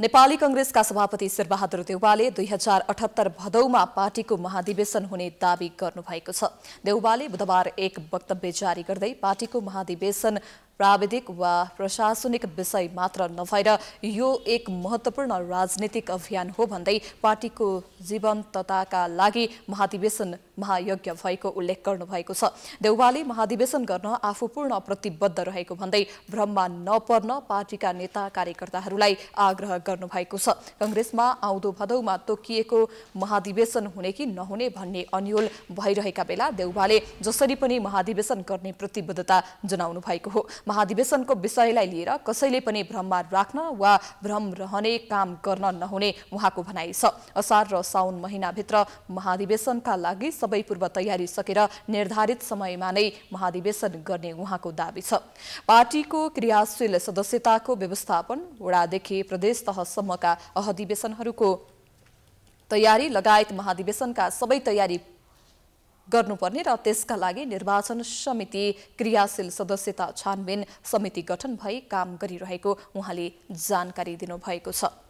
नेपाली कंग्रेसका सभापति शेरबहादुर देउवाले दुई हजार अठहत्तर भदौमा पार्टीको महाधिवेशन हुने दावी गर्नुभएको छ देउवाले बुधबार एक वक्तव्य जारी गर्दै पार्टीको महाधिवेशन प्राविधिक वा प्रशासनिक विषय मात्र नभएर यो एक महत्त्वपूर्ण राजनीतिक अभियान हो भन्दै पार्टीको जीवन्तताका लागि महाधिवेशन महायज्ञ भएको उल्लेख गर्नुभएको छ देउवाले महाधिवेशन गर्न आफू पूर्ण प्रतिबद्ध रहेको भन्दै भ्रममा नपर्न पार्टीका नेता कार्यकर्ताहरूलाई आग्रह गर्नुभएको छ कङ्ग्रेसमा आउँदो भदौमा तोकिएको महाधिवेशन हुने कि नहुने भन्ने अन्यल भइरहेका बेला देउवाले जसरी पनि महाधिवेशन गर्ने प्रतिबद्धता जनाउनु भएको हो महाधिवेशनको विषयलाई लिएर कसैले पनि भ्रममा राख्न वा भ्रम रहने काम गर्न नहुने उहाँको भनाइ छ असार र साउन महिनाभित्र महाधिवेशनका लागि सबै पूर्व तयारी सकेर निर्धारित समयमा नै महाधिवेशन गर्ने उहाँको दावी छ पार्टीको क्रियाशील सदस्यताको व्यवस्थापन वडादेखि प्रदेश तहसम्मका अधिवेशनहरूको तयारी लगायत महाधिवेशनका सबै तयारी गर्नुपर्ने र त्यसका लागि निर्वाचन समिति क्रियाशील सदस्यता छानबिन समिति गठन भई काम गरिरहेको उहाँले जानकारी दिनुभएको छ